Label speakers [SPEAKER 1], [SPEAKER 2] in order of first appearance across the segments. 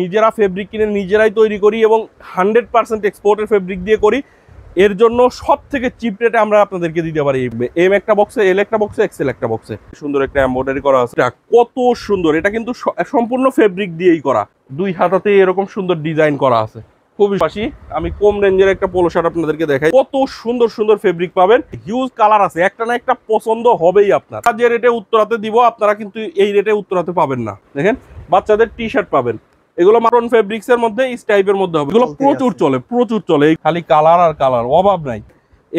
[SPEAKER 1] নিজেরা ফেব্রিক কিনে নিজেরাই তৈরি করি এবং হান্ড্রেড পার্সেন্ট এক্সপোর্টের ফেব্রিক দিয়ে করি এর জন্য সব থেকে চিপ রেটে আমরা আপনাদেরকে দিতে পারি এম একটা বক্সে এল একটা বক্সে এক্সেল একটা বক্সে সুন্দর একটা এম্বয়ডারি করা আছে কত সুন্দর এটা কিন্তু সম্পূর্ণ ফেব্রিক দিয়েই করা দুই হাতাতে এরকম সুন্দর ডিজাইন করা আছে খুবই বাসি আমি কম রেঞ্জের একটা পোলো শার্ট আপনাদেরকে দেখাই কত সুন্দর সুন্দর ফেব্রিক পাবেন হিউজ কালার আছে একটা না একটা পছন্দ হবেই আপনার যে রেটে উত্তরাতে দিব আপনারা কিন্তু এই রেটে উত্তরাতে পাবেন না দেখেন বাচ্চাদের টি শার্ট পাবেন এগুলো মাটন ফেব্রিক্স এর মধ্যে টাইপের মধ্যে হবে এগুলো প্রচুর চলে প্রচুর চলে খালি কালার আর কালার অভাব নাই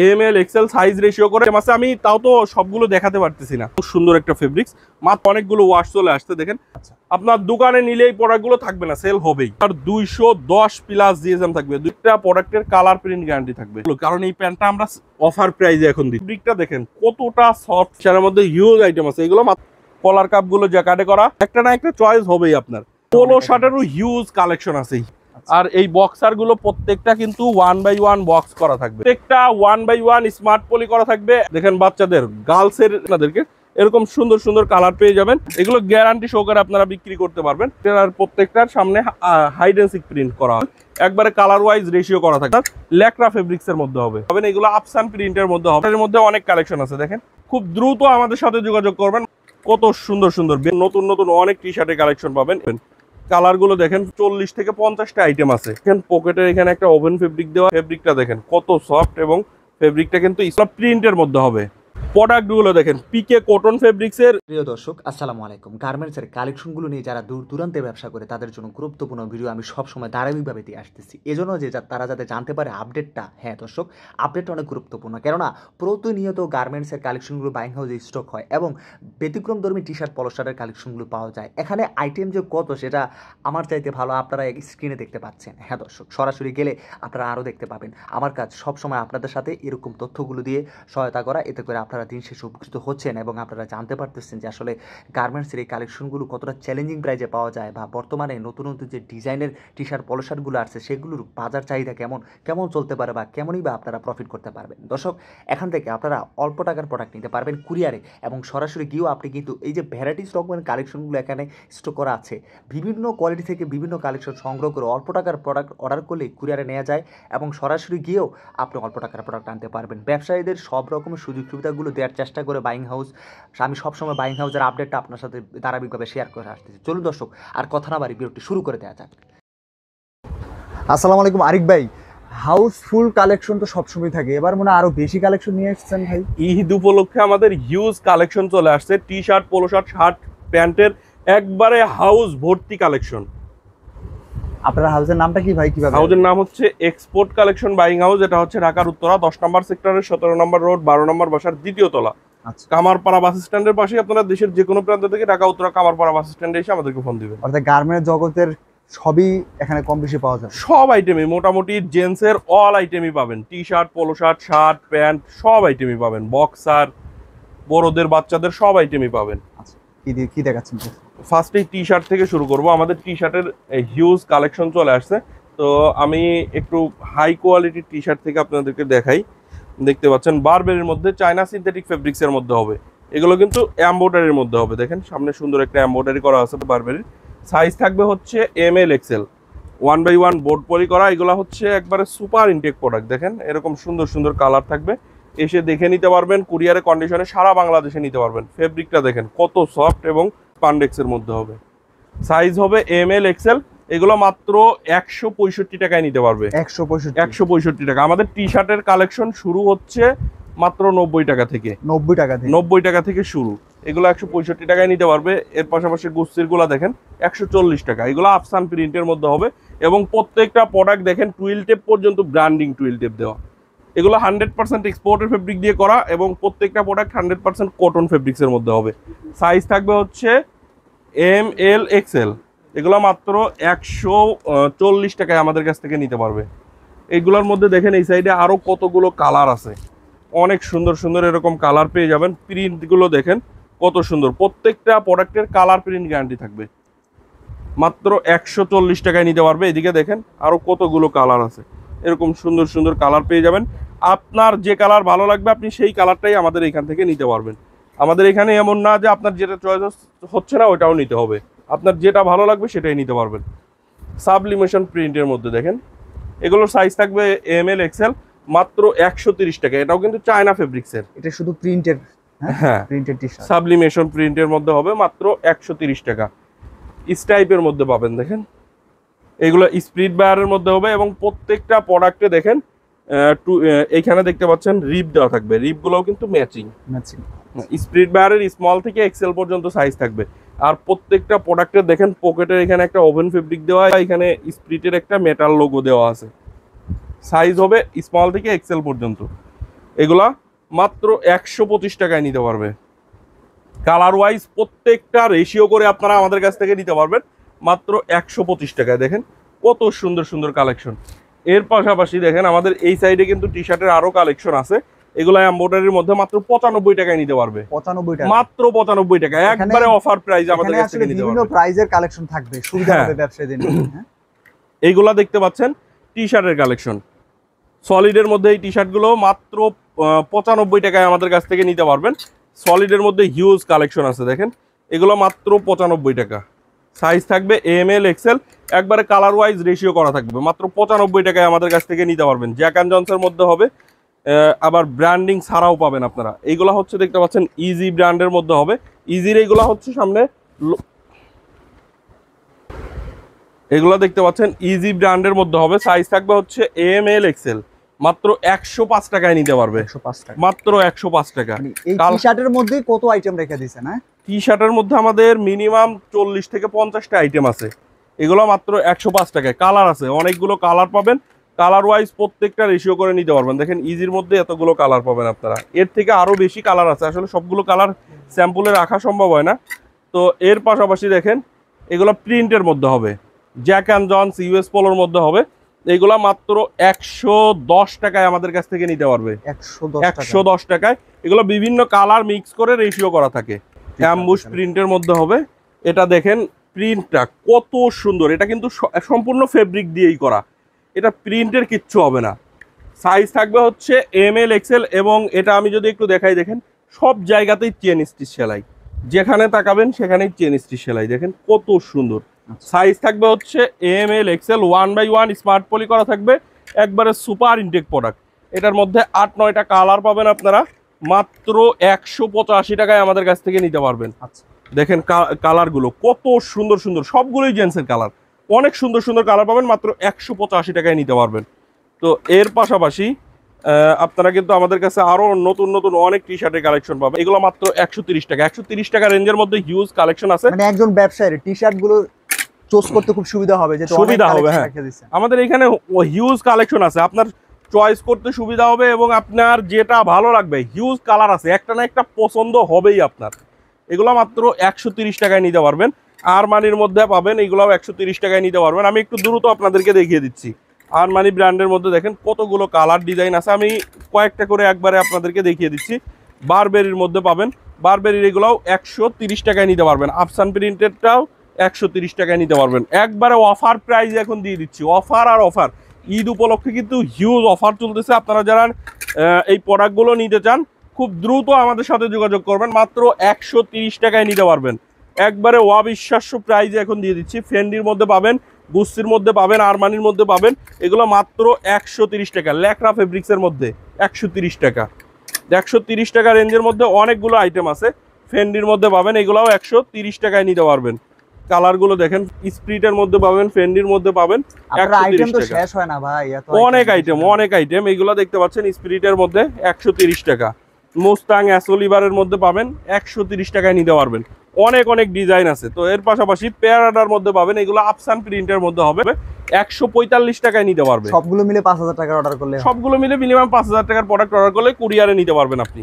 [SPEAKER 1] M L XL size ratio করে মাসে আমি তাও তো সবগুলো দেখাতে পারতেছি না খুব সুন্দর একটা ফেব্রিক্স মাত্র অনেকগুলো ওয়াশ চলে আসতে দেখেন আচ্ছা। আপনার দোকানে নিলে এই প্রোডাক্টগুলো থাকবে না সেল হবেই আর দুইশো দশ প্লাস জিএসএম থাকবে দুইটা প্রোডাক্টের কালার প্রিন্ট গ্যারান্টি থাকবে কারণ এই প্যান্টটা আমরা অফার প্রাইজে এখন দিই ফেব্রিকটা দেখেন কতটা সফট সেটার মধ্যে হিউজ আইটেম আছে এগুলো কলার কাপগুলো জ্যাকাটে করা একটা না একটা চয়েস হবেই আপনার পোলো শার্টেরও হিউজ কালেকশন আছে আর এই বক্সার গুলো প্রত্যেকটা কিন্তু ওয়ান বাই ওয়ান বক্স করা থাকবে প্রত্যেকটা one by one smart poly করা থাকবে দেখেন বাচ্চাদের গার্লস এর এরকম সুন্দর সুন্দর কালার পেয়ে যাবেন এগুলো গ্যারান্টি সহকারে আপনারা বিক্রি করতে পারবেন আর প্রত্যেকটার সামনে হাইডেন্সিক প্রিন্ট করা হয় একবারে কালার ওয়াইজ রেশিও করা থাকে ল্যাকরা ফেব্রিক্স এর মধ্যে হবে এগুলো আপসান প্রিন্টের মধ্যে হবে এর মধ্যে অনেক কালেকশন আছে দেখেন খুব দ্রুত আমাদের সাথে যোগাযোগ করবেন কত সুন্দর সুন্দর নতুন নতুন অনেক টি শার্টের কালেকশন পাবেন কালারগুলো দেখেন চল্লিশ থেকে পঞ্চাশটা আইটেম আছে দেখেন পকেটের এখানে একটা ওভেন ফেব্রিক দেওয়া ফেব্রিকটা দেখেন কত সফট এবং ফেব্রিকটা কিন্তু প্রিন্টের মধ্যে হবে প্রোডাক্টগুলো দেখেন পিকে কটন
[SPEAKER 2] ফেব্রিক্সের প্রিয় দর্শক আসসালামু আলাইকুম গার্মেন্টসের কালেকশনগুলো নিয়ে যারা দূর দূরান্তে ব্যবসা করে তাদের জন্য গুরুত্বপূর্ণ ভিডিও আমি সবসময় ধারাবাহিকভাবে দিয়ে আসতেছি এজন্য যে তারা যাতে জানতে পারে আপডেটটা হ্যাঁ দর্শক আপডেটটা অনেক গুরুত্বপূর্ণ কেননা প্রতিনিয়ত গার্মেন্টসের কালেকশনগুলো বাইং হাউসে স্টক হয় এবং ব্যতিক্রমধর্মী টি শার্ট পলস্টারের কালেকশনগুলো পাওয়া যায় এখানে আইটেম যে কত সেটা আমার চাইতে ভালো আপনারা স্ক্রিনে দেখতে পাচ্ছেন হ্যাঁ দর্শক সরাসরি গেলে আপনারা আরও দেখতে পাবেন আমার কাজ সবসময় আপনাদের সাথে এরকম তথ্যগুলো দিয়ে সহায়তা করা এতে করে আপনারা আপনারা দিন শেষে উপকৃত হচ্ছেন এবং আপনারা জানতে পারতেছেন যে আসলে গার্মেন্টসের এই কালেকশনগুলো কতটা চ্যালেঞ্জিং প্রাইজে পাওয়া যায় বা বর্তমানে নতুন নতুন যে ডিজাইনের টি শার্ট পলো শার্টগুলো আসছে সেগুলোর বাজার চাহিদা কেমন কেমন চলতে পারে বা কেমনই বা আপনারা প্রফিট করতে পারবেন দর্শক এখান থেকে আপনারা অল্প টাকার প্রোডাক্ট নিতে পারবেন কুরিয়ারে এবং সরাসরি গিয়েও আপনি কিন্তু এই যে ভ্যারাইটিস রকমের কালেকশনগুলো এখানে স্টক করা আছে বিভিন্ন কোয়ালিটি থেকে বিভিন্ন কালেকশন সংগ্রহ করে অল্প টাকার প্রোডাক্ট অর্ডার করলে কুরিয়ারে নেওয়া যায় এবং সরাসরি গিয়েও আপনি অল্প টাকার প্রোডাক্ট আনতে পারবেন ব্যবসায়ীদের সব রকমের সুযোগ সুবিধাগুলো দেওয়ার চেষ্টা করে বাইং হাউস আমি সবসময় বাইং হাউসের আপডেটটা আপনার সাথে ধারাবাহিকভাবে শেয়ার করে আসতেছি চলুন দর্শক আর কথা না বাড়ি শুরু করে দেওয়া যাক আসসালামু আলাইকুম আরিক ভাই হাউসফুল কালেকশন তো সবসময় থাকে এবার মনে আরো বেশি কালেকশন নিয়ে এসছেন ভাই
[SPEAKER 1] ঈদ উপলক্ষে আমাদের হিউজ কালেকশন চলে আসছে T shirt polo shirt shirt প্যান্টের একবারে হাউস ভর্তি কালেকশন
[SPEAKER 2] আপনার হাউসের নামটা কি ভাই কিভাবে হাউসের
[SPEAKER 1] নাম হচ্ছে এক্সপোর্ট কালেকশন বাইং হাউস এটা হচ্ছে ঢাকার উত্তরা দশ নম্বর সেক্টরের সতেরো নম্বর রোড বারো নম্বর বাসার দ্বিতীয় তলা আচ্ছা। কামারপাড়া বাস স্ট্যান্ডের পাশে আপনারা দেশের যে কোনো প্রান্ত থেকে ঢাকা উত্তরা কামারপাড়া বাস স্ট্যান্ডে এসে আমাদেরকে ফোন দিবেন
[SPEAKER 2] অর্থাৎ গার্মেন্ট জগতের সবই এখানে কম বেশি পাওয়া যায় সব
[SPEAKER 1] আইটেমই মোটামুটি জেন্টসের অল আইটেমই পাবেন T shirt polo shirt shirt pant সব আইটেমই পাবেন বক্সার বড়দের বাচ্চাদের সব আইটেমই পাবেন আচ্ছা কি দেখাচ্ছেন ফার্স্টে টি শার্ট থেকে শুরু করব আমাদের টি শার্টের হিউজ কালেকশন চলে আসছে তো আমি একটু হাই কোয়ালিটির টি শার্ট থেকে আপনাদেরকে দেখাই দেখতে পাচ্ছেন বারবেরির মধ্যে চায়না সিনথেটিক ফেব্রিক্সের মধ্যে হবে এগুলো কিন্তু অ্যাম্বোটারির মধ্যে হবে দেখেন সামনে সুন্দর একটা অ্যাম্বোটারি করা আছে বারবেরির সাইজ থাকবে হচ্ছে M L XL one by one board poly করা এগুলো হচ্ছে একবারে সুপার ইনটেক প্রোডাক্ট দেখেন এরকম সুন্দর সুন্দর কালার থাকবে এসে দেখে নিতে পারবেন কুরিয়ারের কন্ডিশনে সারা বাংলাদেশে নিতে পারবেন ফেব্রিকটা দেখেন কত সফট এবং স্পান্ডেক্সের মধ্যে হবে সাইজ হবে এম এল এক্সেল এগুলো মাত্র একশো পঁয়ষট্টি টাকায় নিতে পারবে একশো পঁয়ষট্টি একশো পঁয়ষট্টি টাকা আমাদের টি শার্টের কালেকশন শুরু হচ্ছে মাত্র নব্বই টাকা থেকে নব্বই টাকা থেকে নব্বই টাকা থেকে শুরু এগুলো একশো পঁয়ষট্টি টাকায় নিতে পারবে এর পাশাপাশি গুলা দেখেন একশো চল্লিশ টাকা এগুলো আফসান প্রিন্টের মধ্যে হবে এবং প্রত্যেকটা প্রোডাক্ট দেখেন টুয়েল টেপ পর্যন্ত ব্র্যান্ডিং টুইল টেপ দেওয়া এগুলো হান্ড্রেড পার্সেন্ট এক্সপোর্টের ফেব্রিক দিয়ে করা এবং প্রত্যেকটা প্রোডাক্ট হান্ড্রেড পার্সেন্ট কটন ফেব্রিক্সের মধ্যে হবে সাইজ থাকবে হচ্ছে এম এল এক্সএল এগুলো মাত্র একশো চল্লিশ টাকায় আমাদের কাছ থেকে নিতে পারবে এগুলোর মধ্যে দেখেন এই সাইডে আরও কতগুলো কালার আছে অনেক সুন্দর সুন্দর এরকম কালার পেয়ে যাবেন প্রিন্টগুলো দেখেন কত সুন্দর প্রত্যেকটা প্রোডাক্টের কালার প্রিন্ট গ্যারান্টি থাকবে মাত্র একশো টাকায় নিতে পারবে এদিকে দেখেন আরও কতগুলো কালার আছে এরকম সুন্দর সুন্দর কালার পেয়ে যাবেন আপনার যে কালার ভালো লাগবে আপনি সেই কালারটাই আমাদের এখান থেকে নিতে পারবেন আমাদের এখানে এমন না যে আপনার যেটা চয়েস হচ্ছে না ওটাও নিতে হবে আপনার যেটা ভালো লাগবে সেটাই নিতে পারবেন সাবলিমেশন প্রিন্টের মধ্যে দেখেন এগুলোর সাইজ থাকবে এম এল এক্সেল মাত্র একশো টাকা এটাও কিন্তু চায়না ফেব্রিক্সের এটা
[SPEAKER 2] শুধু প্রিন্টের হ্যাঁ
[SPEAKER 1] সাবলিমেশন হ্যাঁ। প্রিন্টের মধ্যে হবে মাত্র একশো টাকা স্টাইপের মধ্যে পাবেন দেখেন এগুলো স্প্রিড বায়ারের মধ্যে হবে এবং প্রত্যেকটা প্রোডাক্টে দেখেন টু এইখানে দেখতে পাচ্ছেন রিপ দেওয়া থাকবে রিপগুলোও কিন্তু ম্যাচিং ম্যাচিং স্প্রিড বায়ারের স্মল থেকে এক্সেল পর্যন্ত সাইজ থাকবে আর প্রত্যেকটা প্রোডাক্টের দেখেন পকেটের এখানে একটা ওভেন ফেব্রিক দেওয়া এখানে স্প্রিটের একটা মেটাল লোগো দেওয়া আছে সাইজ হবে স্মল থেকে এক্সেল পর্যন্ত এগুলা মাত্র একশো পঁচিশ টাকায় নিতে পারবে কালার ওয়াইজ প্রত্যেকটা রেশিও করে আপনারা আমাদের কাছ থেকে নিতে পারবেন মাত্র একশো পঁচিশ টাকায় দেখেন কত সুন্দর সুন্দর কালেকশন এর পাশাপাশি দেখেন আমাদের এই সাইডে কিন্তু টি শার্টের আরও কালেকশন আছে এগুলা এমব্রয়ডারির মধ্যে মাত্র পঁচানব্বই টাকায় নিতে পারবে পঁচানব্বই টাকা মাত্র পঁচানব্বই টাকা একবারে অফার প্রাইস আমাদের বিভিন্ন
[SPEAKER 2] প্রাইজের কালেকশন থাকবে সুবিধা হ্যাঁ। হবে ব্যবসায়ীদের হ্যাঁ।
[SPEAKER 1] এইগুলা দেখতে পাচ্ছেন টি শার্টের কালেকশন সলিডের মধ্যে এই টি শার্টগুলো মাত্র পঁচানব্বই টাকায় আমাদের কাছ থেকে নিতে পারবেন সলিডের মধ্যে হিউজ কালেকশন আছে দেখেন এগুলো মাত্র পঁচানব্বই টাকা সাইজ থাকবে এম এল এক্সেল একবারে কালার ওয়াইজ রেশিও করা থাকবে মাত্র পঁচানব্বই টাকায় আমাদের কাছ থেকে নিতে পারবেন জ্যাক অ্যান্ড জনসের মধ্যে হবে আবার ব্র্যান্ডিং ছাড়াও পাবেন আপনারা এইগুলো হচ্ছে দেখতে পাচ্ছেন ইজি ব্র্যান্ডের মধ্যে হবে ইজির এইগুলো হচ্ছে সামনে এগুলো দেখতে পাচ্ছেন ইজি ব্র্যান্ডের মধ্যে হবে সাইজ থাকবে হচ্ছে এম এল এক্সেল মাত্র একশো পাঁচ টাকায় নিতে পারবে মাত্র একশো পাঁচ টাকা টি মানে
[SPEAKER 2] শার্টের মধ্যে কত আইটেম রেখে দিয়েছেন
[SPEAKER 1] টি হ্যাঁ? শার্টের মধ্যে আমাদের মিনিমাম চল্লিশ থেকে পঞ্চাশটা আইটেম আছে এগুলো মাত্র একশো পাঁচ টাকায় কালার আছে অনেকগুলো কালার পাবেন কালার ওয়াইজ প্রত্যেকটা রেশিও করে নিতে পারবেন দেখেন ইজির মধ্যে এতগুলো কালার পাবেন আপনারা এর থেকে আরও বেশি কালার আছে আসলে সবগুলো কালার স্যাম্পলে রাখা সম্ভব হয় না তো এর পাশাপাশি দেখেন এগুলো প্রিন্টের মধ্যে হবে জ্যাক অ্যান্ড জনস ইউএস পোলোর মধ্যে হবে এইগুলা মাত্র একশো দশ টাকায় আমাদের কাছ থেকে নিতে পারবে একশো দশ টাকায় এগুলো বিভিন্ন কালার মিক্স করে রেশিও করা থাকে অ্যাম্বুশ প্রিন্টের মধ্যে হবে এটা দেখেন প্রিন্টটা কত সুন্দর এটা কিন্তু সম্পূর্ণ ফেব্রিক দিয়েই করা এটা প্রিন্টের কিচ্ছু হবে না সাইজ থাকবে হচ্ছে এম এল এক্সেল এবং এটা আমি যদি একটু দেখাই দেখেন সব জায়গাতেই চেন স্টিচ সেলাই যেখানে তাকাবেন সেখানেই চেন স্টিচ সেলাই দেখেন কত সুন্দর সাইজ থাকবে হচ্ছে M L XL one by one smart poly করা থাকবে একবারে সুপার ইনটেক প্রোডাক্ট এটার মধ্যে আট নয়টা কালার পাবেন আপনারা মাত্র একশো পঁচাশি টাকায় আমাদের কাছ থেকে নিতে পারবেন আচ্ছা। দেখেন কালারগুলো কত সুন্দর সুন্দর সবগুলোই জেন্টসের কালার অনেক সুন্দর সুন্দর কালার পাবেন মাত্র একশো পঁচাশি টাকায় নিতে পারবেন তো এর পাশাপাশি আপনারা কিন্তু আমাদের কাছে আরও নতুন নতুন অনেক টি শার্টের কালেকশন পাবেন এগুলো মাত্র একশো টাকা একশো টাকা রেঞ্জের মধ্যে হিউজ কালেকশন আছে
[SPEAKER 2] মানে একজন ব্যবসায়ীর টি শার্টগুলো চোস করতে খুব সুবিধা হবে যে সুবিধা হবে হ্যাঁ
[SPEAKER 1] আমাদের এখানে হিউজ কালেকশন আছে আপনার চয়েস করতে সুবিধা হবে এবং আপনার যেটা ভালো লাগবে হিউজ কালার আছে একটা না একটা পছন্দ হবেই আপনার এগুলো মাত্র একশো টাকায় নিতে পারবেন আর মানির মধ্যে পাবেন এগুলাও একশো টাকায় নিতে পারবেন আমি একটু দ্রুত আপনাদেরকে দেখিয়ে দিচ্ছি আর মানি ব্র্যান্ডের মধ্যে দেখেন কতগুলো কালার ডিজাইন আছে আমি কয়েকটা করে একবারে আপনাদেরকে দেখিয়ে দিচ্ছি বারবেরির মধ্যে পাবেন বারবেরির এগুলাও একশো টাকায় নিতে পারবেন আফসান প্রিন্টেডটাও একশো টাকায় নিতে পারবেন একবারে অফার প্রাইস এখন দিয়ে দিচ্ছি অফার আর অফার ঈদ উপলক্ষে কিন্তু হিউজ অফার চলতেছে আপনারা যারা এই প্রোডাক্টগুলো নিতে চান খুব দ্রুত আমাদের সাথে যোগাযোগ করবেন মাত্র একশো টাকায় নিতে পারবেন একবারে অবিশ্বাস্য প্রাইজে এখন দিয়ে দিচ্ছি ফেন্ডির মধ্যে পাবেন গুস্তির মধ্যে পাবেন আরমানির মধ্যে পাবেন এগুলো মাত্র একশো টাকা ল্যাকরা ফেব্রিক্সের মধ্যে একশো টাকা একশো টাকা রেঞ্জের মধ্যে অনেকগুলো আইটেম আছে ফেন্ডির মধ্যে পাবেন এগুলাও একশো টাকায় নিতে পারবেন কালারগুলো দেখেন স্প্রিটের মধ্যে পাবেন ফেন্ডির মধ্যে পাবেন অনেক আইটেম অনেক আইটেম এইগুলো দেখতে পাচ্ছেন এর মধ্যে একশো টাকা মোস্তাং অ্যাসোলিভারের মধ্যে পাবেন একশো তিরিশ টাকায় নিতে পারবেন অনেক অনেক ডিজাইন আছে তো এর পাশাপাশি পেয়ারাডার মধ্যে পাবেন এগুলো আপসান প্রিন্টের মধ্যে হবে একশো পঁয়তাল্লিশ টাকায় নিতে পারবেন
[SPEAKER 2] সবগুলো মিলে পাঁচ হাজার টাকার অর্ডার করলে
[SPEAKER 1] সবগুলো মিলে মিনিমাম পাঁচ হাজার টাকার প্রোডাক্ট অর্ডার করলে কুরিয়ারে নিতে পারবেন আপনি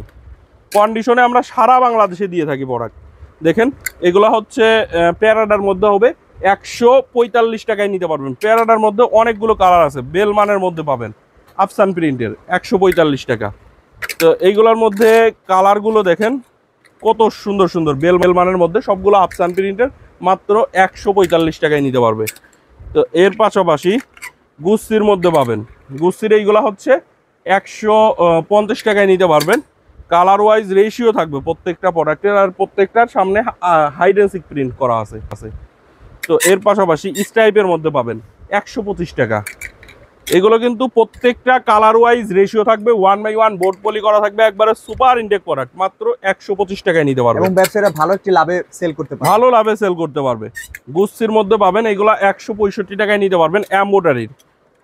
[SPEAKER 1] কন্ডিশনে আমরা সারা বাংলাদেশে দিয়ে থাকি প্রোডাক্ট দেখেন এগুলো হচ্ছে প্যারাডার মধ্যে হবে একশো পঁয়তাল্লিশ টাকায় নিতে পারবেন প্যারাডার মধ্যে অনেকগুলো কালার আছে বেলমানের মধ্যে পাবেন আফসান প্রিন্টের একশো পঁয়তাল্লিশ টাকা তো এইগুলোর মধ্যে কালারগুলো দেখেন কত সুন্দর সুন্দর বেল বেলমানের মধ্যে সবগুলো আফসান প্রিন্টের মাত্র একশো পঁয়তাল্লিশ টাকায় নিতে পারবে তো এর পাশাপাশি গুস্তির মধ্যে পাবেন গুস্তির এইগুলো হচ্ছে একশো পঞ্চাশ টাকায় নিতে পারবেন কালার ওয়াইজ রেশিও থাকবে প্রত্যেকটা প্রোডাক্টের আর প্রত্যেকটার সামনে হাইডেন্সিক প্রিন্ট করা আছে আছে তো এর পাশাপাশি স্টাইপের মধ্যে পাবেন একশো টাকা এগুলো কিন্তু প্রত্যেকটা কালার ওয়াইজ রেশিও থাকবে one by one board poly করা থাকবে একবারে সুপার ইন্ডেক প্রোডাক্ট মাত্র একশো পঁচিশ টাকায় নিতে পারবে
[SPEAKER 2] ব্যবসায়ীরা ভালো একটি লাভে সেল করতে
[SPEAKER 1] পারবে ভালো লাভে সেল করতে পারবে গুচ্ছির মধ্যে পাবেন এগুলো একশো পঁয়ষট্টি টাকায় নিতে পারবেন অ্যাম্বোডারির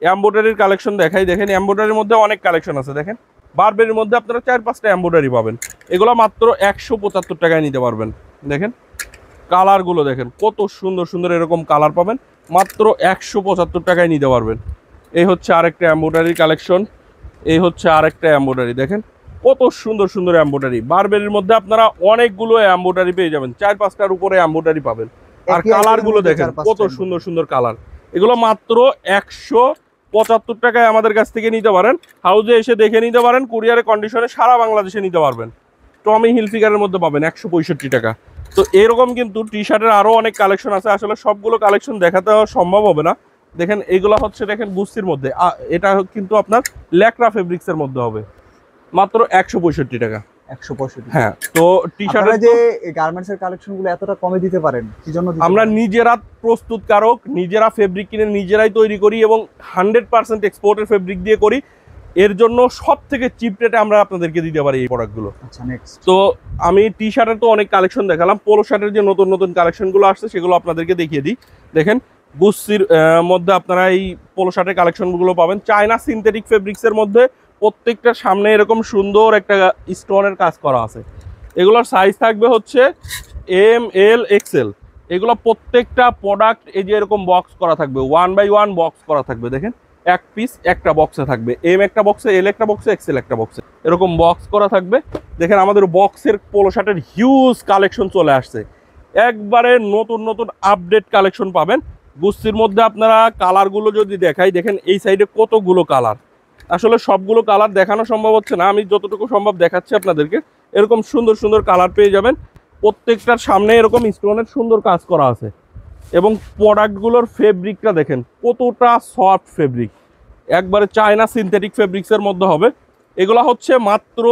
[SPEAKER 1] অ্যাম্বোডারির কালেকশন দেখাই দেখেন অ্যাম্বোডারির মধ্যে অনেক কালেকশন আছে দেখেন বারবেরির মধ্যে আপনারা চার পাঁচটা এম্ব্রয়ডারি পাবেন এগুলো মাত্র একশো পঁচাত্তর টাকায় নিতে পারবেন দেখেন কালারগুলো দেখেন কত সুন্দর সুন্দর এরকম কালার পাবেন মাত্র একশো পঁচাত্তর টাকায় নিতে পারবেন এই হচ্ছে আরেকটা এম্ব্রয়ডারি কালেকশন এই হচ্ছে আরেকটা এম্ব্রয়ডারি দেখেন কত সুন্দর সুন্দর এম্ব্রয়ডারি বারবেরির মধ্যে আপনারা অনেকগুলো এম্ব্রয়ডারি পেয়ে যাবেন চার পাঁচটার উপরে এম্ব্রয়ডারি পাবেন আর কালারগুলো দেখেন কত সুন্দর সুন্দর কালার এগুলো মাত্র একশো পঁচাত্তর টাকায় আমাদের কাছ থেকে নিতে পারেন হাউজে এসে দেখে নিতে পারেন কুরিয়ারে কন্ডিশনে সারা বাংলাদেশে নিতে পারবেন টমি হিল ফিগারের মধ্যে পাবেন একশো পঁয়ষট্টি টাকা তো এরকম কিন্তু টি শার্টের আরও অনেক কালেকশন আছে আসলে সবগুলো কালেকশন দেখাতে সম্ভব হবে না দেখেন এগুলো হচ্ছে দেখেন বুস্তির মধ্যে এটা কিন্তু আপনার ল্যাকরা ফেব্রিক্সের মধ্যে হবে মাত্র একশো পঁয়ষট্টি টাকা হ্যাঁ তো টি শার্টের যে
[SPEAKER 2] গার্মেন্টস এর কালেকশন এতটা কমে দিতে পারেন আমরা
[SPEAKER 1] নিজেরা প্রস্তুতকারক নিজেরা ফেব্রিক কিনে নিজেরাই তৈরি করি এবং হান্ড্রেড পার্সেন্ট এক্সপোর্টের ফেব্রিক দিয়ে করি এর জন্য সব থেকে চিপ রেটে আমরা আপনাদেরকে দিতে পারি এই প্রোডাক্টগুলো আচ্ছা, তো আমি টি শার্টের তো অনেক কালেকশন দেখালাম পোলো শার্টের যে নতুন নতুন কালেকশনগুলো আসছে সেগুলো আপনাদেরকে দেখিয়ে দিই দেখেন গুসির মধ্যে আপনারা এই পোলো শার্টের কালেকশনগুলো পাবেন চায়না সিনথেটিক ফেব্রিক্সের মধ্যে প্রত্যেকটা সামনে এরকম সুন্দর একটা স্টোনের কাজ করা আছে এগুলোর সাইজ থাকবে হচ্ছে এম এল এক্সেল এগুলো প্রত্যেকটা প্রোডাক্ট এই যে এরকম বক্স করা থাকবে ওয়ান বাই ওয়ান বক্স করা থাকবে দেখেন এক পিস একটা বক্সে থাকবে এম একটা বক্সে এল একটা বক্সে এক্সেল একটা বক্সে এরকম বক্স করা থাকবে দেখেন আমাদের বক্সের পোলো শার্টের হিউজ কালেকশন চলে আসছে একবারে নতুন নতুন আপডেট কালেকশন পাবেন গুস্তির মধ্যে আপনারা কালারগুলো যদি দেখাই দেখেন এই সাইডে কতগুলো কালার আসলে সবগুলো কালার দেখানো সম্ভব হচ্ছে না আমি যতটুকু সম্ভব দেখাচ্ছি আপনাদেরকে এরকম সুন্দর সুন্দর কালার পেয়ে যাবেন প্রত্যেকটার সামনে এরকম স্টোনের সুন্দর কাজ করা আছে এবং প্রোডাক্টগুলোর ফেব্রিকটা দেখেন কতটা সফট ফেব্রিক একবারে চায়না সিনথেটিক ফেব্রিক্সের মধ্যে হবে এগুলো হচ্ছে মাত্র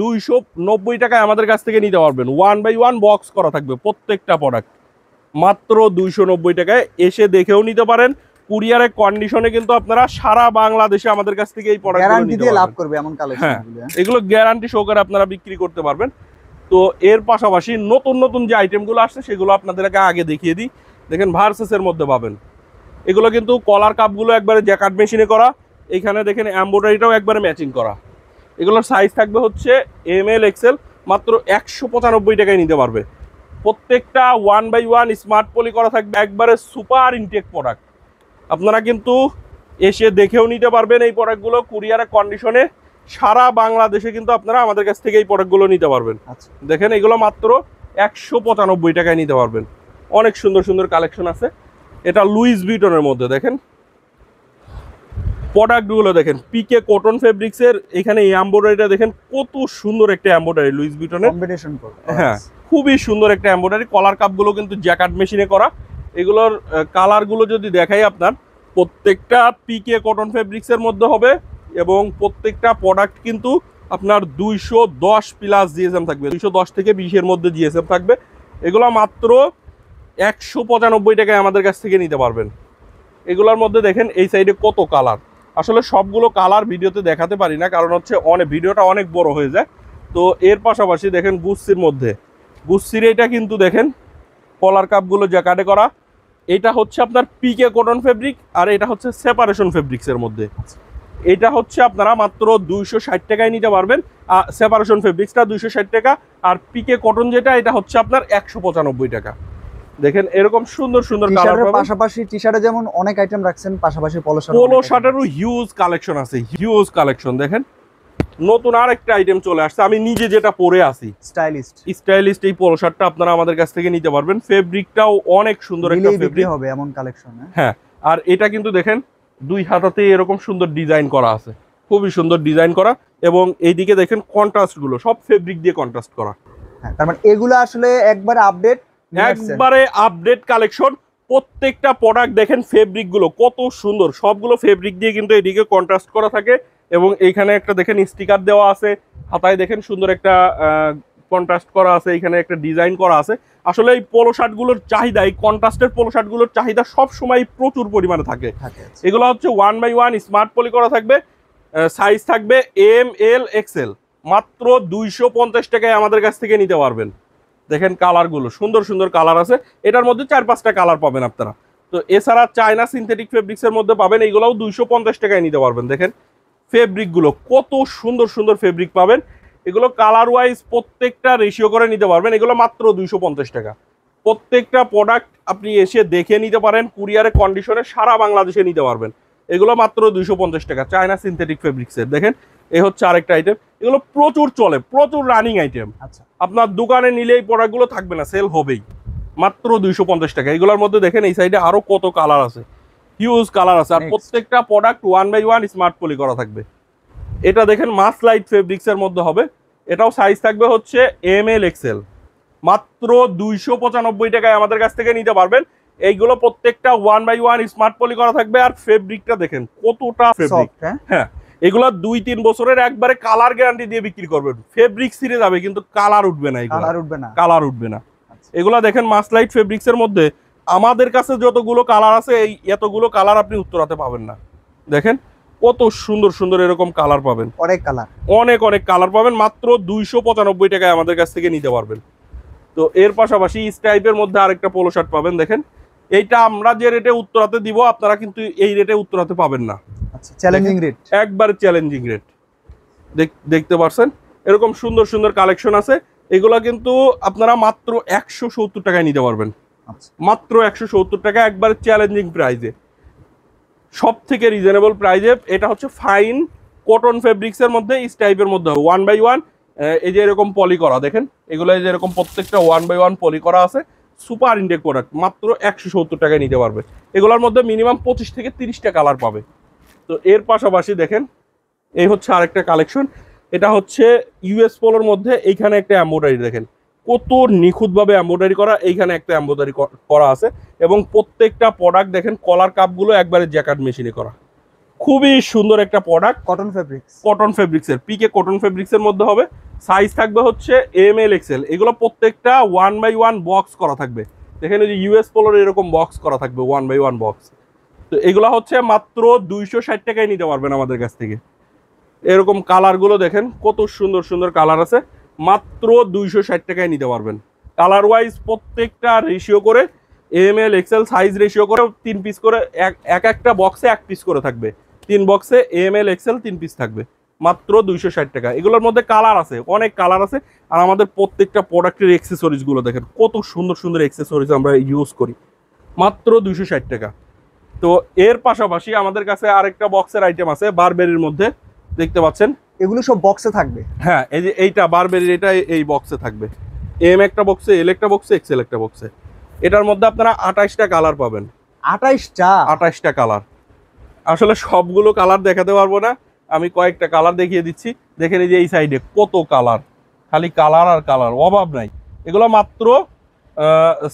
[SPEAKER 1] দুইশো নব্বই টাকায় আমাদের কাছ থেকে নিতে পারবেন ওয়ান বাই ওয়ান বক্স করা থাকবে প্রত্যেকটা প্রোডাক্ট মাত্র দুইশো নব্বই টাকায় এসে দেখেও নিতে পারেন কুরিয়ারের কন্ডিশনে কিন্তু আপনারা সারা বাংলাদেশে আমাদের কাছ থেকে এই প্রোডাক্ট গ্যারান্টি দিয়ে লাভ করবে এমন কালেকশন হ্যাঁ, এগুলো গ্যারান্টি সহকারে আপনারা বিক্রি করতে পারবেন তো এর পাশাপাশি নতুন নতুন যে আইটেমগুলো আসছে সেগুলো আপনাদেরকে আগে দেখিয়ে দিই দেখেন ভার্সেসের মধ্যে পাবেন এগুলো কিন্তু কলার কাপগুলো একবারে জ্যাকাট মেশিনে করা এখানে দেখেন অ্যাম্বোডারিটাও একবারে ম্যাচিং করা এগুলোর সাইজ থাকবে হচ্ছে এম এল এক্সেল মাত্র একশো পঁচানব্বই টাকায় নিতে পারবে প্রত্যেকটা one by one smart poly করা থাকবে একবারে সুপার ইনটেক প্রোডাক্ট আপনারা কিন্তু এসে দেখেও নিতে পারবেন এই প্রোডাক্টগুলো কুরিয়ারের কন্ডিশনে সারা বাংলাদেশে কিন্তু আপনারা আমাদের কাছ থেকে এই প্রোডাক্টগুলো নিতে পারবেন আচ্ছা। দেখেন এগুলো মাত্র একশো পঁচানব্বই টাকায় নিতে পারবেন অনেক সুন্দর সুন্দর কালেকশন আছে এটা লুইস বিটনের মধ্যে দেখেন প্রোডাক্টগুলো দেখেন পিকে কটন ফেব্রিক্সের এখানে এই এম্ব্রয়ডারিটা দেখেন কত সুন্দর একটা এম্ব্রয়ডারি লুইস বিটনের কম্বিনেশন হ্যাঁ খুবই সুন্দর একটা এম্ব্রয়ডারি কলার কাপগুলো কিন্তু জ্যাকাট মেশিনে করা এগুলোর কালারগুলো যদি দেখাই আপনার প্রত্যেকটা পিকে কটন ফেব্রিক্সের মধ্যে হবে এবং প্রত্যেকটা প্রোডাক্ট কিন্তু আপনার দুইশো দশ প্লাস জিএসএম থাকবে দুইশো দশ থেকে বিশের মধ্যে জিএসএম থাকবে এগুলো মাত্র একশো পঁচানব্বই টাকায় আমাদের কাছ থেকে নিতে পারবেন এগুলোর মধ্যে দেখেন এই সাইডে কত কালার আসলে সবগুলো কালার ভিডিওতে দেখাতে পারি না কারণ হচ্ছে অনেক ভিডিওটা অনেক বড় হয়ে যায় তো এর পাশাপাশি দেখেন গুসির মধ্যে গুসির এটা কিন্তু দেখেন কলার কাপগুলো জ্যাকাটে করা এটা হচ্ছে আপনার পিকে কটন ফেব্রিক আর এটা হচ্ছে সেপারেশন ফেব্রিক্সের মধ্যে এটা হচ্ছে আপনারা মাত্র দুইশো ষাট টাকায় নিতে পারবেন আর সেপারেশন ফেব্রিক্সটা দুইশো ষাট টাকা আর পিকে কটন যেটা এটা হচ্ছে আপনার একশো পঁচানব্বই টাকা দেখেন এরকম সুন্দর সুন্দর
[SPEAKER 2] পাশাপাশি টি শার্টে যেমন অনেক আইটেম রাখছেন পাশাপাশি পলো পলো
[SPEAKER 1] শার্টেরও হিউজ কালেকশন আছে হিউজ কালেকশন দেখেন নতুন আরেকটা আইটেম চলে আসছে আমি নিজে যেটা পরে আছি স্টাইলিস্ট স্টাইলিস্ট এই পলো শার্টটা আপনারা আমাদের কাছ থেকে নিতে পারবেন ফেব্রিকটাও অনেক সুন্দর একটা ফেব্রিক হবে
[SPEAKER 2] এমন কালেকশন হ্যাঁ? হ্যাঁ
[SPEAKER 1] আর এটা কিন্তু দেখেন দুই হাতাতে এরকম সুন্দর ডিজাইন করা আছে খুবই সুন্দর ডিজাইন করা এবং এইদিকে দেখেন কন্ট্রাস্টগুলো সব ফেব্রিক দিয়ে কন্ট্রাস্ট করা
[SPEAKER 2] হ্যাঁ তার মানে এগুলো আসলে একবার আপডেট
[SPEAKER 1] একবারে আপডেট কালেকশন প্রত্যেকটা প্রোডাক্ট দেখেন ফেব্রিকগুলো কত সুন্দর সবগুলো ফেব্রিক দিয়ে কিন্তু এদিকে কন্ট্রাস্ট করা থাকে এবং এইখানে একটা দেখেন স্টিকার দেওয়া আছে হাতায় দেখেন সুন্দর একটা কন্ট্রাস্ট করা আছে এখানে একটা ডিজাইন করা আছে আসলে এই পোলো শার্টগুলোর চাহিদা এই কন্ট্রাস্টের পোলো শার্টগুলোর চাহিদা সবসময় প্রচুর পরিমাণে থাকে আচ্ছা। এগুলো হচ্ছে one by one smart poly করা থাকবে সাইজ থাকবে এম এল এক্সেল মাত্র দুইশো পঞ্চাশ টাকায় আমাদের কাছ থেকে নিতে পারবেন দেখেন কালারগুলো সুন্দর সুন্দর কালার আছে এটার মধ্যে চার পাঁচটা কালার পাবেন আপনারা তো এছাড়া চায়না সিনথেটিক ফেব্রিক্সের মধ্যে পাবেন এইগুলোও দুইশো পঞ্চাশ টাকায় নিতে পারবেন দেখেন ফেব্রিকগুলো কত সুন্দর সুন্দর ফেব্রিক পাবেন এগুলো কালার ওয়াইজ প্রত্যেকটা রেশিও করে নিতে পারবেন এগুলো মাত্র দুইশো টাকা প্রত্যেকটা প্রোডাক্ট আপনি এসে দেখে নিতে পারেন কুরিয়ারের কন্ডিশনে সারা বাংলাদেশে নিতে পারবেন এগুলো মাত্র দুইশো টাকা চায়না সিনথেটিক ফেব্রিক্সের দেখেন এই হচ্ছে আরেকটা আইটেম এগুলো প্রচুর চলে প্রচুর রানিং আইটেম আচ্ছা আপনার দোকানে নিলে এই প্রোডাক্টগুলো থাকবে না সেল হবেই মাত্র দুইশো টাকা এগুলোর মধ্যে দেখেন এই সাইডে আরও কত কালার আছে হিউজ কালার আছে আর প্রত্যেকটা product one by one smart poly করা থাকবে এটা দেখেন মাস লাইট ফেব্রিক্স এর মধ্যে হবে এটাও সাইজ থাকবে হচ্ছে এম এল এক্সেল মাত্র দুইশো পঁচানব্বই টাকায় আমাদের কাছ থেকে নিতে পারবেন এইগুলো প্রত্যেকটা one by one smart poly করা থাকবে আর ফেব্রিকটা দেখেন কতটা ফেব্রিক হ্যাঁ? হ্যাঁ এগুলো দুই তিন বছরের একবারে কালার গ্যারান্টি দিয়ে বিক্রি করবেন ফেব্রিক সিরে যাবে কিন্তু কালার উঠবে না কালার উঠবে না কালার উঠবে না আচ্ছা। এগুলা দেখেন লাইট ফেব্রিক্স এর মধ্যে আমাদের কাছে যতগুলো কালার আছে এই এতগুলো কালার আপনি উত্তরাতে পাবেন না দেখেন কত সুন্দর সুন্দর এরকম কালার পাবেন অনেক কালার অনেক অনেক কালার পাবেন মাত্র দুইশো পঁচানব্বই টাকায় আমাদের কাছ থেকে নিতে পারবেন তো এর পাশাপাশি স্টাইপের মধ্যে আরেকটা পোলো শার্ট পাবেন দেখেন এইটা আমরা যে রেটে উত্তরাতে দিব আপনারা কিন্তু এই রেটে উত্তরাতে পাবেন না আচ্ছা চ্যালেঞ্জিং রেট একবার চ্যালেঞ্জিং রেট দেখতে পারছেন এরকম সুন্দর সুন্দর কালেকশন আছে এগুলা কিন্তু আপনারা মাত্র একশো সত্তর টাকায় নিতে পারবেন আচ্ছা। মাত্র একশো সত্তর টাকা একবার চ্যালেঞ্জিং প্রাইজে সব থেকে রিজনেবল প্রাইজে এটা হচ্ছে ফাইন কটন ফেব্রিক্সের মধ্যে ইস টাইপের মধ্যে ওয়ান বাই ওয়ান এই যে এরকম পলি করা দেখেন এগুলো এই যে এরকম প্রত্যেকটা ওয়ান বাই ওয়ান পলি করা আছে সুপার ইন্ডেক প্রোডাক্ট মাত্র একশো সত্তর টাকায় নিতে পারবে এগুলোর মধ্যে মিনিমাম পঁচিশ থেকে তিরিশটা কালার পাবে তো এর পাশাপাশি দেখেন এই হচ্ছে আরেকটা কালেকশন এটা হচ্ছে ইউএস পোলোর মধ্যে এইখানে একটা অ্যাম্বোডারি দেখেন কত নিখুঁতভাবে এম্বয়ডারি করা এইখানে একটা এম্বয়ডারি করা আছে এবং প্রত্যেকটা প্রোডাক্ট দেখেন কলার কাপগুলো একবারে জ্যাকাট মেশিনে করা খুবই সুন্দর একটা প্রোডাক্ট কটন ফেব্রিক্স কটন ফেব্রিক্সের পিকে কটন ফেব্রিক্সের মধ্যে হবে সাইজ থাকবে হচ্ছে এম এল এক্সেল এগুলো প্রত্যেকটা ওয়ান বাই ওয়ান বক্স করা থাকবে দেখেন যে ইউএস পোলোর এরকম বক্স করা থাকবে ওয়ান বাই ওয়ান বক্স তো এগুলো হচ্ছে মাত্র দুইশো ষাট টাকায় নিতে পারবেন আমাদের কাছ থেকে এরকম কালারগুলো দেখেন কত সুন্দর সুন্দর কালার আছে মাত্র দুইশো ষাট টাকায় নিতে পারবেন কালার ওয়াইজ প্রত্যেকটা রেশিও করে M L XL size ratio করে তিন পিস করে এক একটা বক্সে এক পিস করে থাকবে তিন বক্সে এম এল এক্সেল তিন পিস থাকবে মাত্র দুইশো ষাট টাকা এগুলোর মধ্যে কালার আছে অনেক কালার আছে আর আমাদের প্রত্যেকটা প্রোডাক্টের এক্সেসরিজগুলো দেখেন কত সুন্দর সুন্দর এক্সেসরিজ আমরা ইউজ করি মাত্র দুইশো ষাট টাকা তো এর পাশাপাশি আমাদের কাছে আরেকটা বক্সের আইটেম আছে বারবেরির মধ্যে দেখতে পাচ্ছেন এগুলো সব বক্সে থাকবে হ্যাঁ এই যে এইটা বারবেরির এটা এই বক্সে থাকবে এম একটা বক্সে এল একটা বক্সে এক্সেল একটা বক্সে এটার মধ্যে আপনারা আঠাশটা কালার পাবেন আঠাশটা আঠাশটা কালার আসলে সবগুলো কালার দেখাতে পারবো না আমি কয়েকটা কালার দেখিয়ে দিচ্ছি দেখে নিজে যে এই সাইডে কত কালার খালি কালার আর কালার অভাব নাই এগুলো মাত্র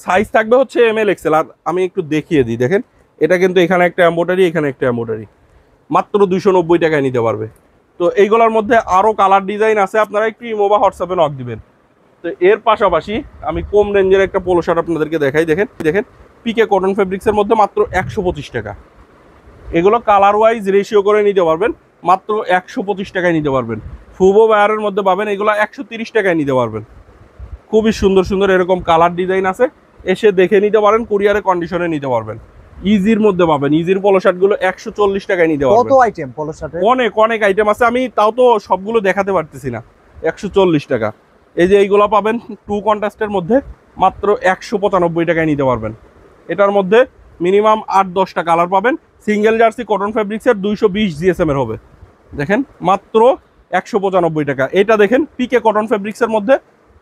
[SPEAKER 1] সাইজ থাকবে হচ্ছে এম এল এক্সেল আর আমি একটু দেখিয়ে দিই দেখেন এটা কিন্তু এখানে একটা অ্যাম্বোটারি এখানে একটা অ্যাম্বোটারি মাত্র দুশো নব্বই টাকায় নিতে পারবে তো এইগুলোর মধ্যে আরও কালার ডিজাইন আছে আপনারা একটু ইমো বা হোয়াটসঅ্যাপে নক দিবেন তো এর পাশাপাশি আমি কম রেঞ্জের একটা পোলো শার্ট আপনাদেরকে দেখাই দেখেন দেখেন পিকে কটন ফেব্রিক্সের মধ্যে মাত্র একশো টাকা এগুলো কালার ওয়াইজ রেশিও করে নিতে পারবেন মাত্র একশো টাকায় নিতে পারবেন ফুবো বায়ারের মধ্যে পাবেন এগুলো একশো টাকায় নিতে পারবেন খুবই সুন্দর সুন্দর এরকম কালার ডিজাইন আছে এসে দেখে নিতে পারেন কুরিয়ারে কন্ডিশনে নিতে পারবেন ইজির মধ্যে পাবেন ইজির পলো শার্ট গুলো একশো চল্লিশ টাকায় নিতে
[SPEAKER 2] পারবেন
[SPEAKER 1] অনেক অনেক আইটেম আছে আমি তাও তো সবগুলো দেখাতে পারতেছি না একশো চল্লিশ টাকা এই যে এইগুলো পাবেন টু কন্ট্রাস্টের মধ্যে মাত্র একশো পঁচানব্বই টাকায় নিতে পারবেন এটার মধ্যে মিনিমাম আট দশটা কালার পাবেন সিঙ্গেল জার্সি কটন ফ্যাব্রিক্সের দুইশো বিশ জিএসএম এর হবে দেখেন মাত্র একশো পঁচানব্বই টাকা এটা দেখেন পিকে কটন ফেব্রিক্সের মধ্যে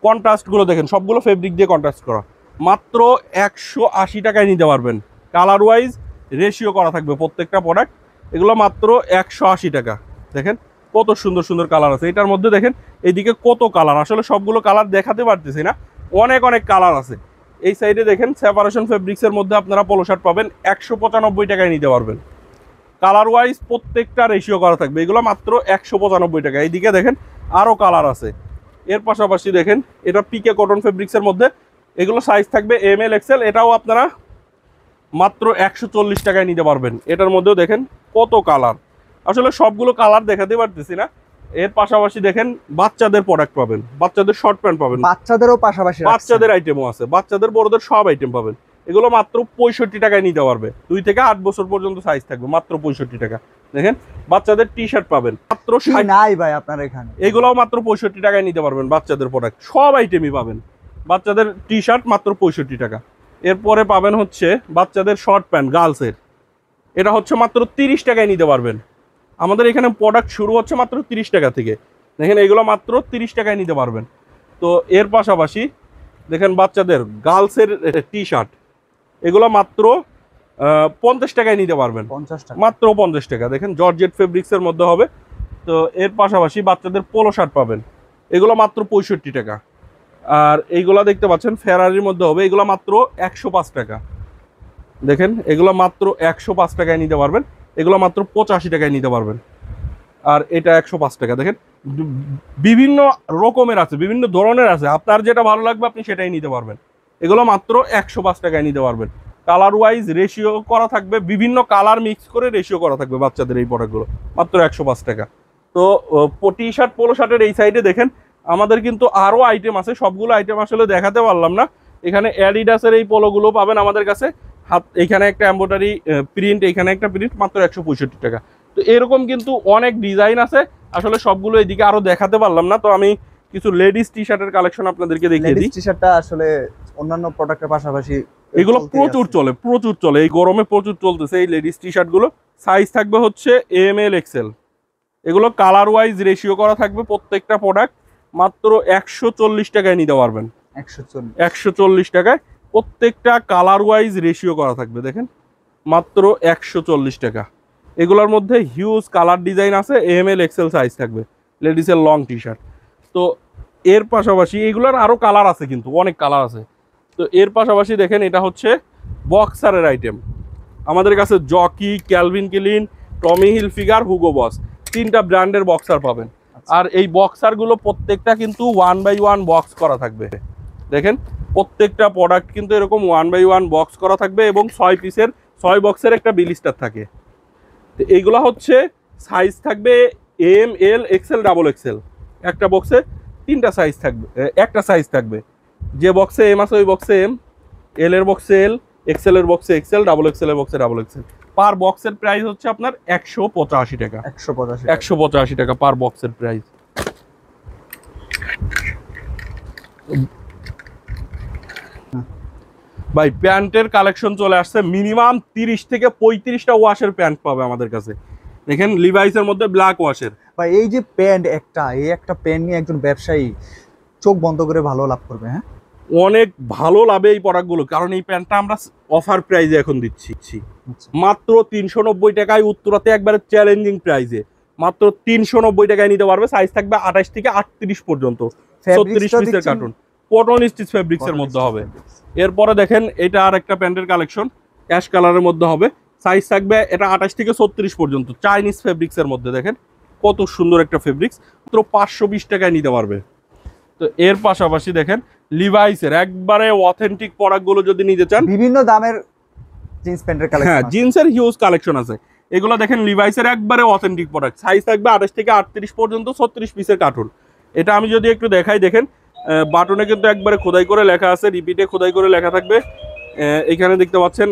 [SPEAKER 1] কন্ট্রাস্টগুলো দেখেন সবগুলো ফেব্রিক দিয়ে কন্ট্রাস্ট করা মাত্র একশো আশি টাকায় নিতে পারবেন কালার ওয়াইজ রেশিও করা থাকবে প্রত্যেকটা প্রোডাক্ট এগুলো মাত্র একশো টাকা দেখেন কত সুন্দর সুন্দর কালার আছে এটার মধ্যে দেখেন এইদিকে কত কালার আসলে সবগুলো কালার দেখাতে পারতেছি না অনেক অনেক কালার আছে এই সাইডে দেখেন সেপারেশন ফেব্রিক্সের মধ্যে আপনারা পলো শার্ট পাবেন একশো পঁচানব্বই টাকায় নিতে পারবেন কালার ওয়াইজ প্রত্যেকটা রেশিও করা থাকবে এগুলো মাত্র একশো পঁচানব্বই টাকা এইদিকে দেখেন আরও কালার আছে এর পাশাপাশি দেখেন এটা পিকে কটন ফেব্রিক্সের মধ্যে এগুলো সাইজ থাকবে এম এল এক্সেল এটাও আপনারা মাত্র একশো টাকায় নিতে পারবেন এটার মধ্যেও দেখেন কত কালার আসলে সবগুলো কালার দেখাতে পারতেছি না এর পাশাপাশি দেখেন বাচ্চাদের প্রোডাক্ট পাবেন বাচ্চাদের শর্ট প্যান্ট পাবেন
[SPEAKER 2] বাচ্চাদেরও পাশাপাশি
[SPEAKER 1] বাচ্চাদের আইটেমও আছে বাচ্চাদের বড়দের সব আইটেম পাবেন এগুলো মাত্র পঁয়ষট্টি টাকায় নিতে পারবে দুই থেকে আট বছর পর্যন্ত সাইজ থাকবে মাত্র পঁয়ষট্টি টাকা দেখেন বাচ্চাদের টি শার্ট পাবেন মাত্র
[SPEAKER 2] নাই ভাই আপনার এখানে
[SPEAKER 1] এগুলোও মাত্র পঁয়ষট্টি টাকায় নিতে পারবেন বাচ্চাদের প্রোডাক্ট সব আইটেমই পাবেন বাচ্চাদের টি শার্ট মাত্র পঁয়ষট্টি টাকা এরপরে পাবেন হচ্ছে বাচ্চাদের শর্ট প্যান্ট গার্লসের এটা হচ্ছে মাত্র তিরিশ টাকায় নিতে পারবেন আমাদের এখানে প্রোডাক্ট শুরু হচ্ছে মাত্র তিরিশ টাকা থেকে দেখেন এগুলো মাত্র তিরিশ টাকায় নিতে পারবেন তো এর পাশাপাশি দেখেন বাচ্চাদের গার্লসের টি শার্ট এগুলো মাত্র পঞ্চাশ টাকায় নিতে পারবেন মাত্র পঞ্চাশ টাকা দেখেন জর্জেট ফেব্রিক্সের মধ্যে হবে তো এর পাশাপাশি বাচ্চাদের পোলো শার্ট পাবেন এগুলো মাত্র পঁয়ষট্টি টাকা আর এইগুলা দেখতে পাচ্ছেন ফেরারির মধ্যে হবে এগুলো মাত্র একশো টাকা দেখেন এগুলো মাত্র একশো টাকায় নিতে পারবেন এগুলো মাত্র পঁচাশি টাকায় নিতে পারবেন আর এটা একশো টাকা দেখেন বিভিন্ন রকমের আছে বিভিন্ন ধরনের আছে আপনার যেটা ভালো লাগবে আপনি সেটাই নিতে পারবেন এগুলো মাত্র একশো টাকায় নিতে পারবেন কালার ওয়াইজ রেশিও করা থাকবে বিভিন্ন কালার মিক্স করে রেশিও করা থাকবে বাচ্চাদের এই প্রোডাক্টগুলো মাত্র একশো টাকা তো টি শার্ট পোলো শার্টের এই সাইডে দেখেন আমাদের কিন্তু আরও আইটেম আছে সবগুলো আইটেম আসলে দেখাতে পারলাম না এখানে অ্যাডিডাসের এই পোলোগুলো পাবেন আমাদের কাছে হাত এখানে একটা অ্যাম্বোটারি প্রিন্ট এখানে একটা প্রিন্ট মাত্র একশো টাকা তো এরকম কিন্তু অনেক ডিজাইন আছে আসলে সবগুলো এদিকে আরও দেখাতে পারলাম না তো আমি কিছু লেডিস টি শার্টের কালেকশন আপনাদেরকে দেখিয়ে দিই টি
[SPEAKER 2] শার্টটা আসলে অন্যান্য প্রোডাক্টের পাশাপাশি
[SPEAKER 1] এগুলো প্রচুর চলে প্রচুর চলে এই গরমে প্রচুর চলতেছে এই লেডিস টি শার্টগুলো সাইজ থাকবে হচ্ছে এম এল এক্সেল এগুলো কালার ওয়াইজ রেশিও করা থাকবে প্রত্যেকটা প্রোডাক্ট মাত্র একশো টাকায় নিতে পারবেন একশো চল্লিশ টাকায় প্রত্যেকটা কালার ওয়াইজ রেশিও করা থাকবে দেখেন মাত্র একশো টাকা এগুলোর মধ্যে হিউজ কালার ডিজাইন আছে এম এল এক্সেল সাইজ থাকবে লেডিসের লং টি শার্ট তো এর পাশাপাশি এগুলোর আরও কালার আছে কিন্তু অনেক কালার আছে তো এর পাশাপাশি দেখেন এটা হচ্ছে বক্সারের আইটেম আমাদের কাছে Jockey Calvin Klein Tommy Hilfiger Hugo Boss তিনটা ব্র্যান্ডের বক্সার পাবেন আচ্ছা। আর এই বক্সারগুলো প্রত্যেকটা কিন্তু ওয়ান বাই ওয়ান বক্স করা থাকবে দেখেন প্রত্যেকটা প্রোডাক্ট কিন্তু এরকম ওয়ান বাই ওয়ান বক্স করা থাকবে এবং ছয় পিসের ছয় বক্সের একটা বিলিস্টার থাকে তো এইগুলো হচ্ছে সাইজ থাকবে M L XL double XL একটা বক্সে তিনটা সাইজ থাকবে একটা সাইজ থাকবে যে বক্সে এম আছে ওই বক্সে এম এল এর বক্সে এল এক্সেল এর বক্সে এক্সেল ডাবল এক্সেল এর বক্সে ডাবল এক্সেল পার বক্সের প্রাইস হচ্ছে আপনার একশো পঁচাশি টাকা একশো পঁচাশি একশো পঁচাশি টাকা পার বক্সের প্রাইস ভাই প্যান্টের কালেকশন চলে আসছে মিনিমাম তিরিশ থেকে পঁয়ত্রিশটা ওয়াশের
[SPEAKER 2] প্যান্ট পাবে আমাদের কাছে দেখেন
[SPEAKER 1] লিভাইসের মধ্যে ব্ল্যাক ওয়াশের
[SPEAKER 2] ভাই এই যে প্যান্ট একটা এই একটা প্যান্ট নিয়ে একজন ব্যবসায়ী চোখ বন্ধ করে ভালো লাভ করবে হ্যাঁ অনেক ভালো
[SPEAKER 1] লাভে এই প্রোডাক্টগুলো কারণ এই প্যান্টটা আমরা অফার প্রাইজে এখন দিচ্ছি আচ্ছা। মাত্র তিনশো নব্বই টাকায় উত্তরাতে একবারে চ্যালেঞ্জিং প্রাইজে মাত্র তিনশো নব্বই টাকায় নিতে পারবে সাইজ থাকবে আঠাশ থেকে আটত্রিশ পর্যন্ত কার্টুন পটন স্টিচ ফেব্রিক্সের মধ্যে হবে এরপরে দেখেন এটা আর একটা প্যান্টের কালেকশন অ্যাশ কালারের মধ্যে হবে সাইজ থাকবে এটা আঠাশ থেকে ছত্রিশ পর্যন্ত চাইনিজ ফেব্রিক্স এর মধ্যে দেখেন কত সুন্দর একটা ফেব্রিক্স মাত্র পাঁচশো বিশ টাকায় নিতে পারবে তো এর পাশাপাশি দেখেন লিভাইসের একবারে অথেন্টিক
[SPEAKER 2] প্রোডাক্টগুলো যদি নিতে চান বিভিন্ন দামের জিন্স প্যান্টের কালেকশন হ্যাঁ
[SPEAKER 1] জিন্সের হিউজ কালেকশন আছে এগুলো দেখেন লিভাইসের একবারে অথেন্টিক প্রোডাক্ট সাইজ থাকবে আঠাশ থেকে আটত্রিশ পর্যন্ত ছত্রিশ পিসের কার্টুন এটা আমি যদি একটু দেখাই দেখেন বাটনে কিন্তু একবারে খোদাই করে লেখা আছে রিপিটে খোদাই করে লেখা থাকবে এখানে দেখতে পাচ্ছেন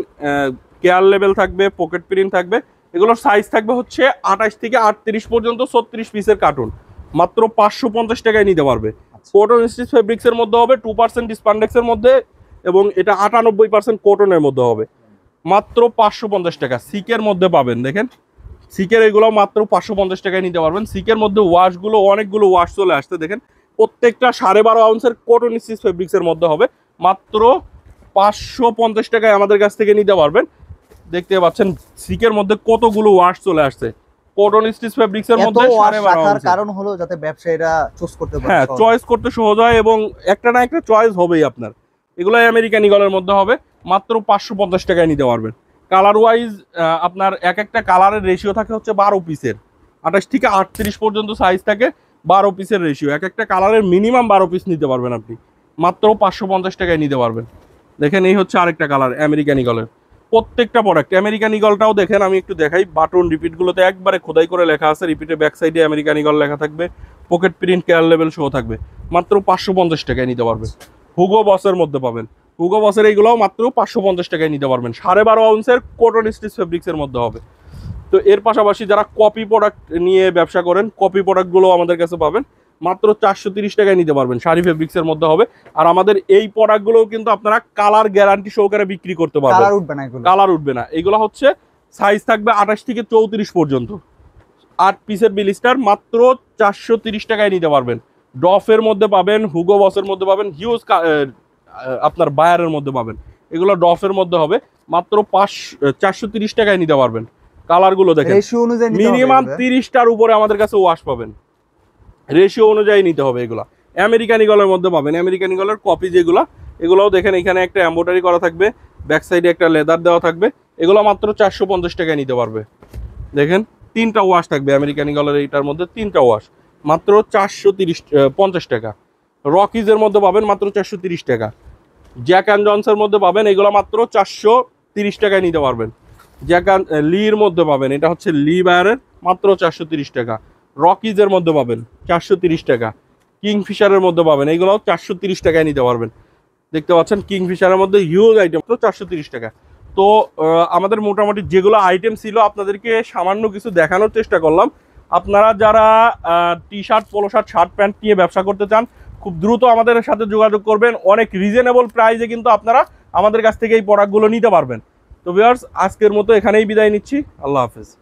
[SPEAKER 1] কেয়ার লেভেল থাকবে পকেট প্রিন্ট থাকবে এগুলোর সাইজ থাকবে হচ্ছে আঠাশ থেকে আটত্রিশ পর্যন্ত ছত্রিশ পিসের কার্টুন মাত্র পাঁচশো পঞ্চাশ টাকায় নিতে পারবে কটন স্টিচ ফেব্রিক্স এর মধ্যে হবে টু পার্সেন্ট স্পান্ডেক্স এর মধ্যে এবং এটা আটানব্বই পার্সেন্ট কটনের মধ্যে হবে মাত্র পাঁচশো পঞ্চাশ টাকা সিকের মধ্যে পাবেন দেখেন সিকের এগুলো মাত্র পাঁচশো পঞ্চাশ টাকায় নিতে পারবেন সিকের মধ্যে ওয়াশগুলো অনেকগুলো ওয়াশ চলে আসছে দেখেন প্রত্যেকটা সাড়ে বারো আউন্সের কটন স্টিচ ফেব্রিক্সের মধ্যে হবে মাত্র পাঁচশো পঞ্চাশ টাকায় আমাদের কাছ থেকে নিতে পারবেন দেখতে পাচ্ছেন সিকের মধ্যে কতগুলো ওয়াশ চলে আসছে কটন স্টিচ ফ্যাব্রিক্সের মধ্যে
[SPEAKER 2] কারণ হলো যাতে ব্যবসায়ীরা চয়েস করতে পারে হ্যাঁ চয়েস
[SPEAKER 1] করতে সহজ হয় এবং একটা না একটা চয়েস হবেই আপনার এগুলাই আমেরিকান ইগলের মধ্যে হবে মাত্র পাঁচশো পঞ্চাশ টাকায় নিতে পারবেন কালার ওয়াইজ আপনার এক একটা কালারের রেশিও থাকে হচ্ছে বারো পিসের আঠাশ থেকে আটত্রিশ পর্যন্ত সাইজ থাকে বারো পিসের রেশিও এক একটা কালারের মিনিমাম বারো পিস নিতে পারবেন আপনি মাত্র পাঁচশো পঞ্চাশ টাকায় নিতে পারবেন দেখেন এই হচ্ছে আরেকটা কালার আমেরিকান ইগলের প্রত্যেকটা প্রোডাক্ট আমেরিকান ইগলটাও দেখেন আমি একটু দেখাই বাটন রিপিটগুলোতে একবারে খোদাই করে লেখা আছে রিপিটের ব্যাক সাইডে আমেরিকান ইগল লেখা থাকবে পকেট প্রিন্ট কেয়ার লেভেল শো থাকবে মাত্র পাঁচশো পঞ্চাশ টাকায় নিতে পারবে হুগো বসের মধ্যে পাবেন হুগো বসের এইগুলোও মাত্র পাঁচশো পঞ্চাশ টাকায় নিতে পারবেন সাড়ে বারো আউন্সের কটন স্টিচ ফেব্রিক্সের মধ্যে হবে তো এর পাশাপাশি যারা কপি প্রোডাক্ট নিয়ে ব্যবসা করেন কপি প্রোডাক্টগুলো আমাদের কাছে পাবেন মাত্র চারশো তিরিশ টাকায় নিতে পারবেন শাড়ি ফেব্রিক্সের মধ্যে হবে আর আমাদের এই প্রোডাক্টগুলোও কিন্তু আপনারা কালার গ্যারান্টি সহকারে বিক্রি করতে পারবেন কালার উঠবে না কালার উঠবে না এগুলো হচ্ছে সাইজ থাকবে আঠাশ থেকে চৌত্রিশ পর্যন্ত আট পিসের বিলিস্টার মাত্র চারশো তিরিশ টাকায় নিতে পারবেন ডফের মধ্যে পাবেন হুগো বসের মধ্যে পাবেন হিউজ আপনার বায়ারের মধ্যে পাবেন এগুলো ডফের মধ্যে হবে মাত্র পাঁচ চারশো টাকায় নিতে পারবেন কালারগুলো দেখেন মিনিমাম তিরিশটার উপরে আমাদের কাছে ওয়াশ পাবেন রেশিও অনুযায়ী নিতে হবে এগুলা আমেরিকান ইগলের মধ্যে পাবেন আমেরিকান ইগলের কপি যেগুলো এগুলোও দেখেন এখানে একটা অ্যাম্বোটারি করা থাকবে ব্যাক সাইডে একটা লেদার দেওয়া থাকবে এগুলো মাত্র চারশো পঞ্চাশ টাকায় নিতে পারবে দেখেন তিনটা ওয়াশ থাকবে আমেরিকান ইগলের এইটার মধ্যে তিনটা ওয়াশ মাত্র চারশো তিরিশ পঞ্চাশ টাকা রকিজের মধ্যে পাবেন মাত্র চারশো তিরিশ টাকা জ্যাক অ্যান্ড জনসের মধ্যে পাবেন এগুলো মাত্র চারশো তিরিশ টাকায় নিতে পারবেন জ্যাক লির মধ্যে পাবেন এটা হচ্ছে লি বায়ারের মাত্র চারশো তিরিশ টাকা রকিজের মধ্যে পাবেন চারশো টাকা কিংফিশারের মধ্যে পাবেন এইগুলো চারশো তিরিশ টাকায় নিতে পারবেন দেখতে পাচ্ছেন কিংফিশারের মধ্যে হিউজ আইটেম তো চারশো টাকা তো আমাদের মোটামুটি যেগুলো আইটেম ছিল আপনাদেরকে সামান্য কিছু দেখানোর চেষ্টা করলাম আপনারা যারা T shirt polo shirt shirt pant নিয়ে ব্যবসা করতে চান খুব দ্রুত আমাদের সাথে যোগাযোগ করবেন অনেক রিজনেবল প্রাইজে কিন্তু আপনারা আমাদের কাছ থেকে এই প্রোডাক্টগুলো নিতে পারবেন তো ভিউয়ার্স আজকের মতো এখানেই বিদায় নিচ্ছি আল্লাহ হাফেজ